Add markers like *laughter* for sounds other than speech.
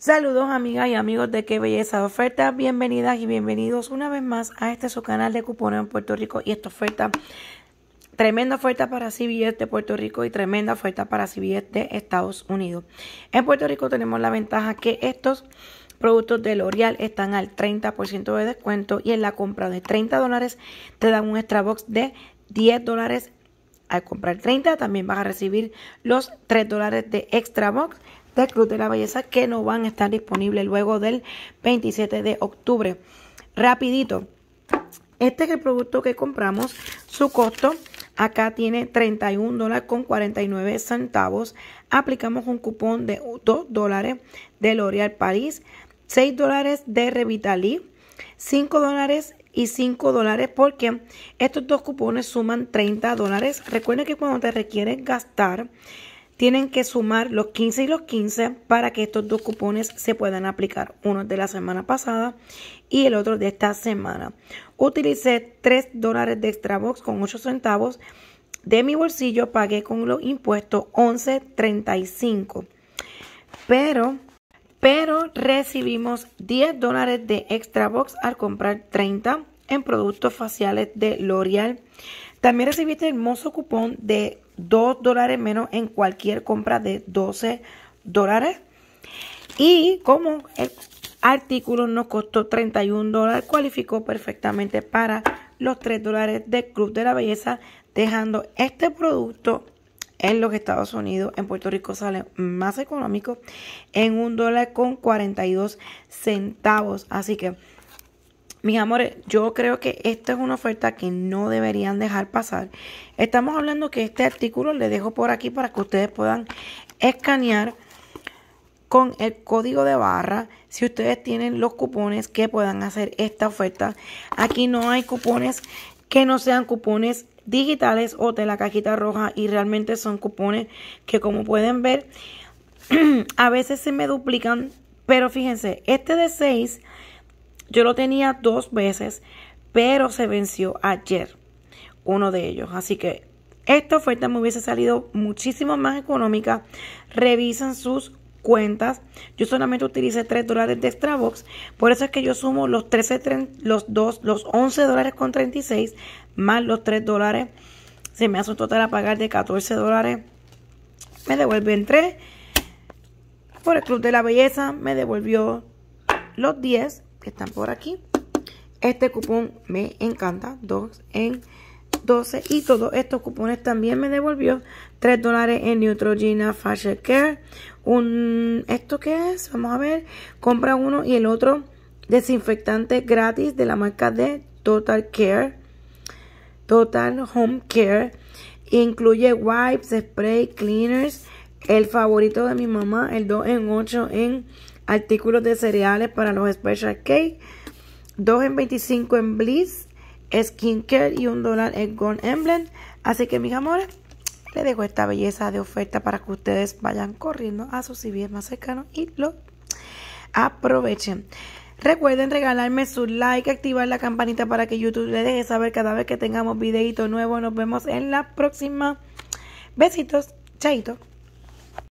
Saludos amigas y amigos de Qué Belleza de Oferta, bienvenidas y bienvenidos una vez más a este su canal de cupones en Puerto Rico y esta oferta, tremenda oferta para CBS de Puerto Rico y tremenda oferta para CBS de Estados Unidos. En Puerto Rico tenemos la ventaja que estos productos de L'Oreal están al 30% de descuento y en la compra de 30 dólares te dan un extra box de 10 dólares. Al comprar 30 también vas a recibir los 3 dólares de extra box de Cruz de la Belleza que no van a estar disponibles luego del 27 de octubre. Rapidito. Este es el producto que compramos. Su costo acá tiene 31 dólares con 49 centavos. Aplicamos un cupón de 2 dólares de L'Oreal París, 6 dólares de Revitali, 5 dólares y 5 dólares porque estos dos cupones suman 30 dólares. Recuerden que cuando te requieren gastar tienen que sumar los 15 y los 15 para que estos dos cupones se puedan aplicar. Uno de la semana pasada y el otro de esta semana. Utilicé 3 dólares de extra box con 8 centavos. De mi bolsillo pagué con los impuestos 11.35. Pero, pero recibimos 10 dólares de extra box al comprar 30 en productos faciales de L'Oreal. También recibiste el hermoso cupón de 2 dólares menos en cualquier compra de 12 dólares. Y como el artículo nos costó 31 dólares, cualificó perfectamente para los 3 dólares de Club de la Belleza, dejando este producto en los Estados Unidos, en Puerto Rico sale más económico en un dólar con 42 centavos. Así que mis amores, yo creo que esta es una oferta que no deberían dejar pasar. Estamos hablando que este artículo le dejo por aquí para que ustedes puedan escanear con el código de barra si ustedes tienen los cupones que puedan hacer esta oferta. Aquí no hay cupones que no sean cupones digitales o de la cajita roja y realmente son cupones que como pueden ver *clears throat* a veces se me duplican pero fíjense este de 6 yo lo tenía dos veces, pero se venció ayer uno de ellos. Así que esta oferta me hubiese salido muchísimo más económica. Revisan sus cuentas. Yo solamente utilicé 3 dólares de Strabox. Por eso es que yo sumo los 13, los los 11 dólares con 36 más los 3 dólares. Se me hace un total a pagar de 14 dólares. Me devuelven 3. Por el Club de la Belleza me devolvió los 10 que están por aquí. Este cupón me encanta, 2 en 12. Y todos estos cupones también me devolvió 3 dólares en Neutrogena Facial Care. Un, ¿Esto qué es? Vamos a ver. Compra uno y el otro desinfectante gratis de la marca de Total Care. Total Home Care. Incluye wipes, spray, cleaners. El favorito de mi mamá, el 2 en 8 en artículos de cereales para los special cake, 2 en 25 en Bliss, Care y 1 dólar en Gone Emblem. Así que mis amores, les dejo esta belleza de oferta para que ustedes vayan corriendo a sus civiles más cercanos y lo aprovechen. Recuerden regalarme su like, activar la campanita para que YouTube les deje saber cada vez que tengamos videito nuevo. Nos vemos en la próxima. Besitos, chaito.